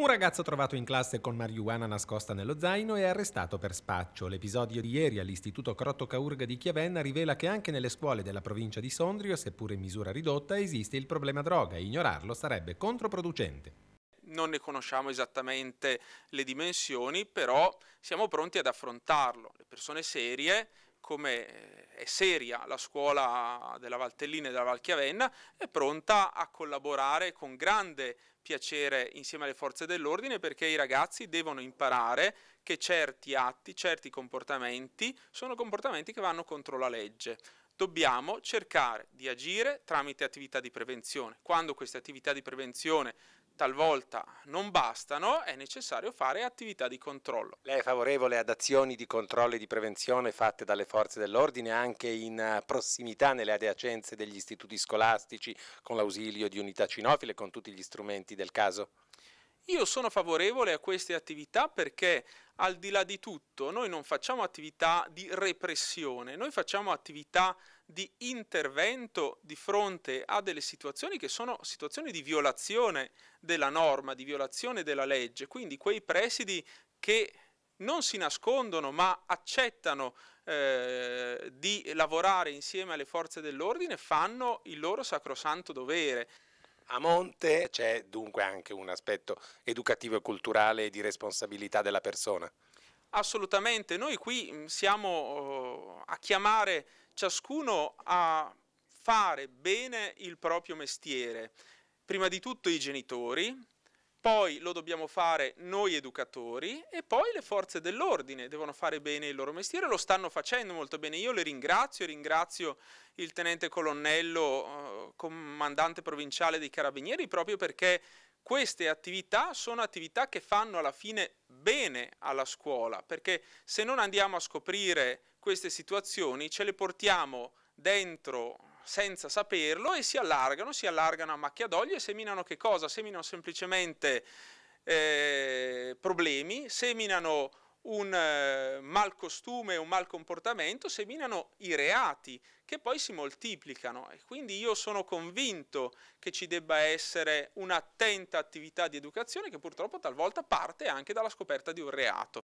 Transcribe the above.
Un ragazzo trovato in classe con marijuana nascosta nello zaino è arrestato per spaccio. L'episodio di ieri all'Istituto Crotto Caurga di Chiavenna rivela che anche nelle scuole della provincia di Sondrio, seppur in misura ridotta, esiste il problema droga e ignorarlo sarebbe controproducente non ne conosciamo esattamente le dimensioni, però siamo pronti ad affrontarlo. Le persone serie come eh, è seria la scuola della Valtellina e della Valchiavenna, è pronta a collaborare con grande piacere insieme alle forze dell'ordine perché i ragazzi devono imparare che certi atti, certi comportamenti sono comportamenti che vanno contro la legge. Dobbiamo cercare di agire tramite attività di prevenzione. Quando queste attività di prevenzione talvolta non bastano, è necessario fare attività di controllo. Lei è favorevole ad azioni di controllo e di prevenzione fatte dalle forze dell'ordine anche in eh, prossimità nelle adiacenze degli istituti scolastici con l'ausilio di unità cinofile, con tutti gli strumenti del caso? Io sono favorevole a queste attività perché al di là di tutto noi non facciamo attività di repressione, noi facciamo attività di intervento di fronte a delle situazioni che sono situazioni di violazione della norma, di violazione della legge, quindi quei presidi che non si nascondono ma accettano eh, di lavorare insieme alle forze dell'ordine fanno il loro sacrosanto dovere a monte c'è dunque anche un aspetto educativo e culturale di responsabilità della persona. Assolutamente, noi qui mm, siamo oh, a chiamare ciascuno a fare bene il proprio mestiere. Prima di tutto i genitori, poi lo dobbiamo fare noi educatori e poi le forze dell'ordine devono fare bene il loro mestiere, lo stanno facendo molto bene. Io le ringrazio, ringrazio il tenente colonnello, eh, comandante provinciale dei carabinieri, proprio perché queste attività sono attività che fanno alla fine bene alla scuola, perché se non andiamo a scoprire queste situazioni ce le portiamo dentro senza saperlo e si allargano, si allargano a macchia d'olio e seminano che cosa? Seminano semplicemente eh, problemi, seminano un eh, mal costume, un mal comportamento, seminano i reati che poi si moltiplicano e quindi io sono convinto che ci debba essere un'attenta attività di educazione che purtroppo talvolta parte anche dalla scoperta di un reato.